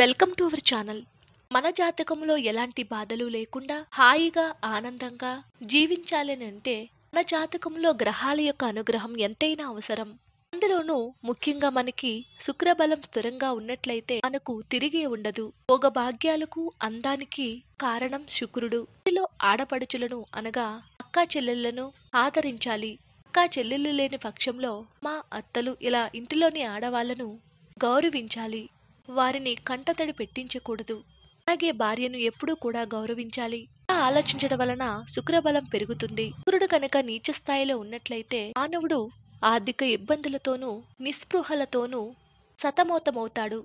welcome to our channel మన జాతకంలో ఎలాంటి బాధలు లేకుండా హాయిగా ఆనందంగా అంటే మన జాతకంలో గ్రహాల యొక్క అనుగ్రహం ఎంతైనా అవసరం అందులోనూ ముఖ్యంగా మనకి శుక్రబలం స్థిరంగా ఉన్నట్లయితే మనకు తిరిగి ఉండదు భోగ భాగ్యాలకు అందానికి కారణం శుక్రుడు ఇందులో ఆడపడుచులను అనగా అక్కా చెల్లెళ్లను ఆదరించాలి అక్కా చెల్లెళ్ళు లేని పక్షంలో మా అత్తలు ఇలా ఇంటిలోని ఆడవాళ్లను గౌరవించాలి వారిని కంటతడి పెట్టించకూడదు అలాగే భార్యను ఎప్పుడూ కూడా గౌరవించాలి ఆలోచించడం వలన శుక్రబలం పెరుగుతుంది శుక్రుడు కనుక నీచ స్థాయిలో ఉన్నట్లయితే మానవుడు ఆర్థిక ఇబ్బందులతోనూ నిస్పృహలతోనూ సతమోతమవుతాడు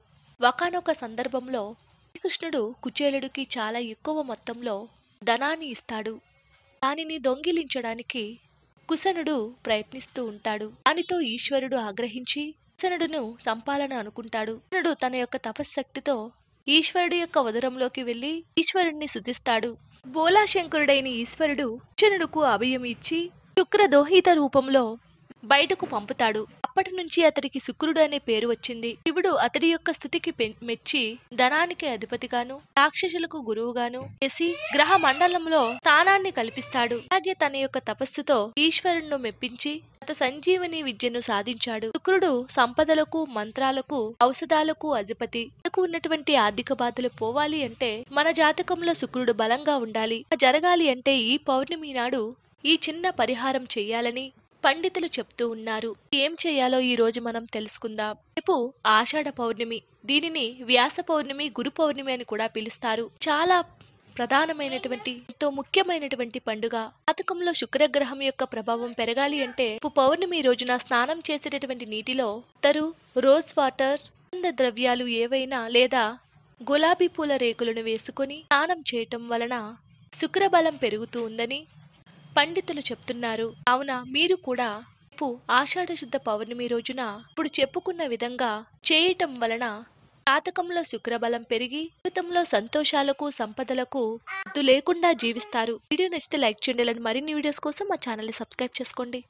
ఒకనొక సందర్భంలో శ్రీకృష్ణుడు కుచేలుడికి చాలా ఎక్కువ మొత్తంలో ధనాన్ని ఇస్తాడు దానిని దొంగిలించడానికి కుశనుడు ప్రయత్నిస్తూ ఉంటాడు దానితో ఈశ్వరుడు ఆగ్రహించి అర్జునుడును చంపాలని అనుకుంటాడు అర్జునుడు తన యొక్క తపశ్శక్తితో ఈశ్వరుడు యొక్క ఉదరంలోకి వెళ్లి ఈశ్వరుణ్ణి శుద్ధిస్తాడు బోలాశంకరుడైన ఈశ్వరుడు అర్జునుడుకు అభయం ఇచ్చి శుక్రదోహిత రూపంలో బయటకు పంపుతాడు అప్పటి నుంచి అతడికి శుక్రుడు అనే పేరు వచ్చింది శివుడు అతడి యొక్క స్థితికి మెచ్చి ధనానికి అధిపతిగాను రాక్షసులకు గురువుగాను చేసి గ్రహ మండలంలో స్థానాన్ని కల్పిస్తాడు అలాగే తన యొక్క తపస్సుతో ఈశ్వరుణ్ణు మెప్పించి అత సంజీవని విద్యను సాధించాడు శుక్రుడు సంపదలకు మంత్రాలకు ఔషధాలకు అధిపతి మనకు ఉన్నటువంటి ఆర్థిక బాధలు పోవాలి అంటే మన జాతకంలో శుక్రుడు బలంగా ఉండాలి జరగాలి అంటే ఈ పౌర్ణమి నాడు ఈ చిన్న పరిహారం చేయాలని పండితులు చెప్తూ ఉన్నారు ఏం చేయాలో ఈ రోజు మనం తెలుసుకుందాం రేపు ఆషాఢ పౌర్ణమి దీనిని వ్యాస పౌర్ణమి గురు పౌర్ణమి అని కూడా పిలుస్తారు చాలా ప్రధానమైనటువంటి ఎంతో ముఖ్యమైనటువంటి పండుగ పాతకంలో శుక్రగ్రహం యొక్క ప్రభావం పెరగాలి అంటే పౌర్ణమి రోజున స్నానం చేసేటటువంటి నీటిలో తరు రోజ్ వాటర్ ద్రవ్యాలు ఏవైనా లేదా గులాబీ పూల రేకులను వేసుకొని స్నానం చేయటం వలన శుక్రబలం పెరుగుతూ ఉందని పండితులు చెప్తున్నారు కావున మీరు కూడా ఆషాఢ ఆషాఢశుద్ధ పౌర్ణమి రోజున ఇప్పుడు చెప్పుకున్న విధంగా చేయటం వలన జాతకంలో శుక్రబలం పెరిగి జీవితంలో సంతోషాలకు సంపదలకు లేకుండా జీవిస్తారు వీడియో నచ్చితే లైక్ చేయండి మరిన్ని వీడియోస్ కోసం మా ఛానల్ సబ్స్క్రైబ్ చేసుకోండి